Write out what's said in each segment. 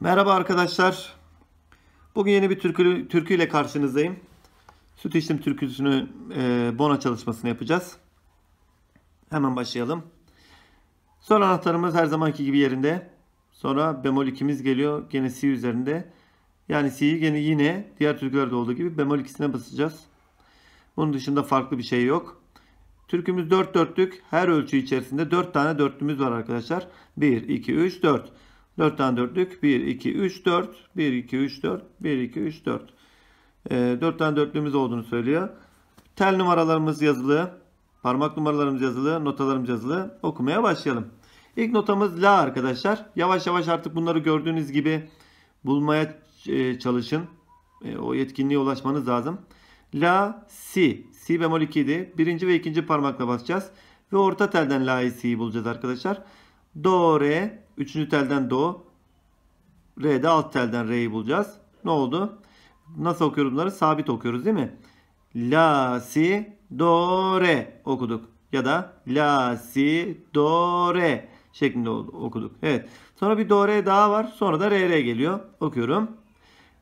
Merhaba arkadaşlar. Bugün yeni bir türkü, türküyle karşınızdayım. Süt içtim türküsünü e, bona çalışmasını yapacağız. Hemen başlayalım. Son anahtarımız her zamanki gibi yerinde. Sonra bemol 2'miz geliyor. Gene si üzerinde. Yani si'yi gene yine diğer türkülerde olduğu gibi bemol 2'sine basacağız. Bunun dışında farklı bir şey yok. Türkümüz 4 dörtlük. Her ölçü içerisinde 4 tane dörtlümüz var arkadaşlar. 1, 2, 3, 4. 4 tane dörtlük. 1, 2, 3, 4. 1, 2, 3, 4. 1, 2, 3, 4. E, 4 dörtlüğümüz olduğunu söylüyor. Tel numaralarımız yazılı. Parmak numaralarımız yazılı. Notalarımız yazılı. Okumaya başlayalım. İlk notamız La arkadaşlar. Yavaş yavaş artık bunları gördüğünüz gibi bulmaya e, çalışın. E, o yetkinliğe ulaşmanız lazım. La, Si. Si bemol 2 idi. Birinci ve ikinci parmakla basacağız. Ve orta telden La'yı Si'yi bulacağız arkadaşlar. Arkadaşlar. Do, re. Üçüncü telden do. Re'de alt telden re'yi bulacağız. Ne oldu? Nasıl okuyoruz bunları? Sabit okuyoruz değil mi? La, si, do, re okuduk. Ya da la, si, do, re şeklinde okuduk. Evet. Sonra bir do, re daha var. Sonra da re, re geliyor. Okuyorum.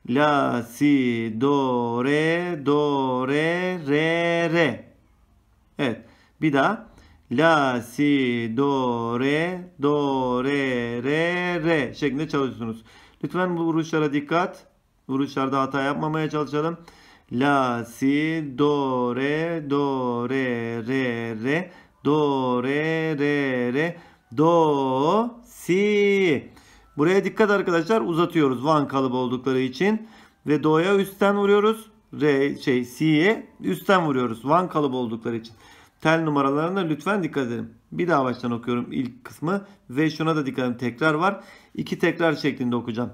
La, si, do, re, do, re, re, re. Evet. Bir daha. La, si, do, re, do, re, re, re şeklinde çalışıyorsunuz. Lütfen bu vuruşlara dikkat. Vuruşlarda hata yapmamaya çalışalım. La, si, do, re, do, re, re, re, do, re, re, re, do, si. Buraya dikkat arkadaşlar uzatıyoruz van kalıbı oldukları için. Ve do'ya üstten vuruyoruz. Re, şey, si'ye üstten vuruyoruz van kalıbı oldukları için tel numaralarına lütfen dikkat edin. Bir daha baştan okuyorum ilk kısmı ve şuna da dikkat edin tekrar var. İki tekrar şeklinde okuyacağım.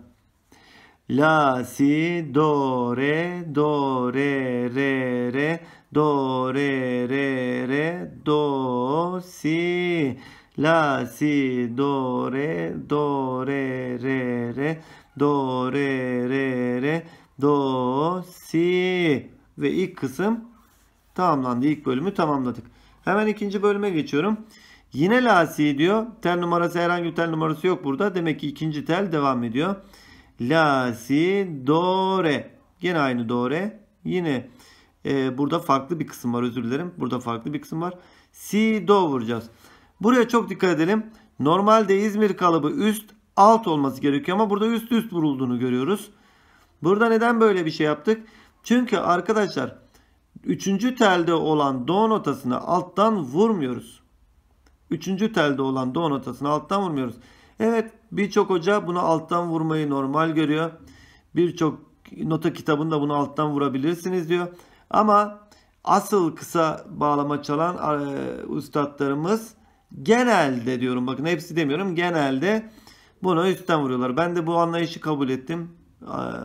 La si do re do re re re do re re re do si la si do re do re re re do re re re do si ve ilk kısım Tamamlandı. İlk bölümü tamamladık. Hemen ikinci bölüme geçiyorum. Yine lasi diyor. Tel numarası herhangi bir tel numarası yok burada. Demek ki ikinci tel devam ediyor. Lasi do re. Yine aynı do re. Yine e, burada farklı bir kısım var özür dilerim. Burada farklı bir kısım var. Si do vuracağız. Buraya çok dikkat edelim. Normalde İzmir kalıbı üst alt olması gerekiyor ama burada üst üst vurulduğunu görüyoruz. Burada neden böyle bir şey yaptık? Çünkü arkadaşlar Üçüncü telde olan do notasını alttan vurmuyoruz. Üçüncü telde olan do notasını alttan vurmuyoruz. Evet birçok hoca bunu alttan vurmayı normal görüyor. Birçok nota kitabında bunu alttan vurabilirsiniz diyor. Ama asıl kısa bağlama çalan e, ustadlarımız genelde diyorum bakın hepsi demiyorum genelde bunu üstten vuruyorlar. Ben de bu anlayışı kabul ettim.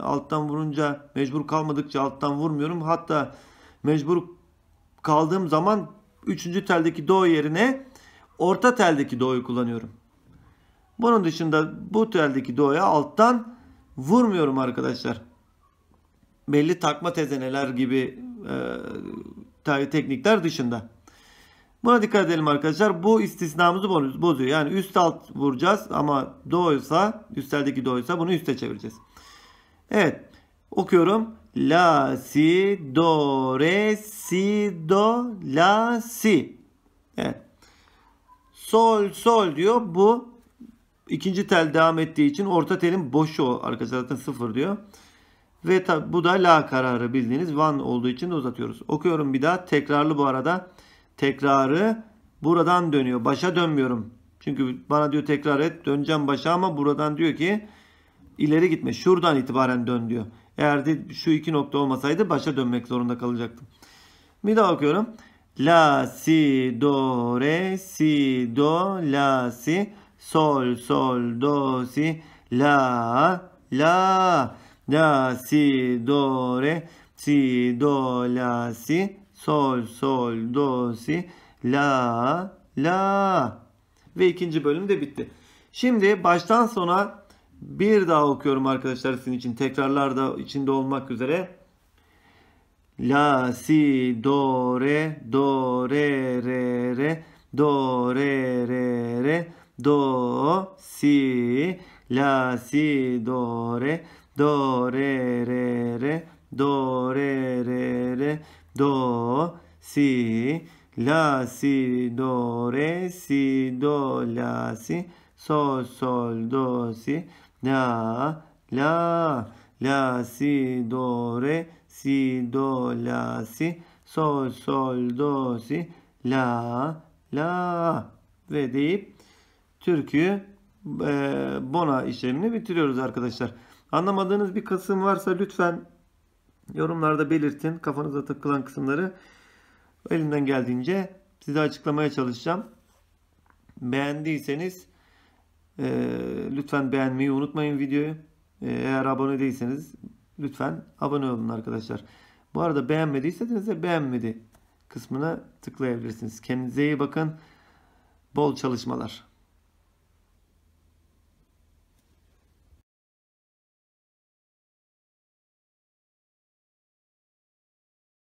Alttan vurunca mecbur kalmadıkça alttan vurmuyorum. Hatta mecbur kaldığım zaman üçüncü teldeki do yerine orta teldeki do'yu kullanıyorum. Bunun dışında bu teldeki do'ya alttan vurmuyorum arkadaşlar. Belli takma tezeneler gibi e, teknikler dışında. Buna dikkat edelim arkadaşlar. Bu istisnamızı bozuyor. Yani üst alt vuracağız ama do'ysa teldeki do'ysa bunu üste çevireceğiz. Evet. Okuyorum. La si do re si do la si. Evet. Sol sol diyor. Bu ikinci tel devam ettiği için orta telin boşu arkadaşlar zaten sıfır diyor. Ve bu da la kararı bildiğiniz one olduğu için de uzatıyoruz. Okuyorum bir daha. Tekrarlı bu arada. Tekrarı buradan dönüyor. Başa dönmüyorum. Çünkü bana diyor tekrar et. Döneceğim başa ama buradan diyor ki ileri gitme. Şuradan itibaren dön diyor. Eğer de şu iki nokta olmasaydı başa dönmek zorunda kalacaktım. Bir daha okuyorum. La, si, do, re, si, do, la, si, sol, sol, do, si, la, la, la, si, do, re, si, do, la, si, sol, sol, do, si, la, la. Ve ikinci bölüm de bitti. Şimdi baştan sona bir daha okuyorum arkadaşlar sizin için. Tekrarlar da içinde olmak üzere. La, si, do, re, do, re, re, re, do, re, re, re, do, si, la, si, do, re, do, re, re, re, do, re, re, re, do, si, la, si, do, re, si, do, la, si, sol, sol, do, si, La, la, la, si, do, re, si, do, la, si, sol, sol, do, si, la, la ve deyip türküyü e, bona işlemini bitiriyoruz arkadaşlar. Anlamadığınız bir kısım varsa lütfen yorumlarda belirtin. Kafanıza takılan kısımları elimden geldiğince size açıklamaya çalışacağım. Beğendiyseniz e, lütfen beğenmeyi unutmayın videoyu. E, eğer abone değilseniz lütfen abone olun arkadaşlar. Bu arada beğenmediyseniz de beğenmedi kısmına tıklayabilirsiniz. Kendinize iyi bakın. Bol çalışmalar.